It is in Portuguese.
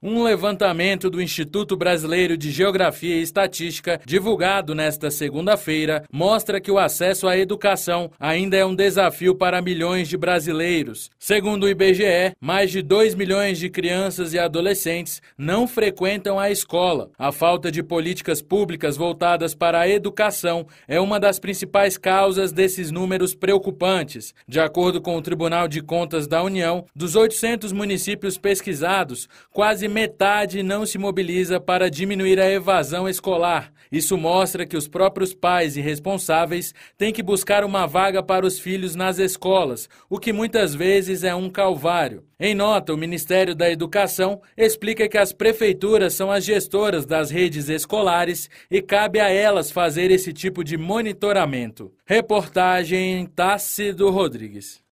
Um levantamento do Instituto Brasileiro de Geografia e Estatística, divulgado nesta segunda-feira, mostra que o acesso à educação ainda é um desafio para milhões de brasileiros. Segundo o IBGE, mais de 2 milhões de crianças e adolescentes não frequentam a escola. A falta de políticas públicas voltadas para a educação é uma das principais causas desses números preocupantes. De acordo com o Tribunal de Contas da União, dos 800 municípios pesquisados, quase metade não se mobiliza para diminuir a evasão escolar. Isso mostra que os próprios pais e responsáveis têm que buscar uma vaga para os filhos nas escolas, o que muitas vezes é um calvário. Em nota, o Ministério da Educação explica que as prefeituras são as gestoras das redes escolares e cabe a elas fazer esse tipo de monitoramento. Reportagem Tácido Rodrigues.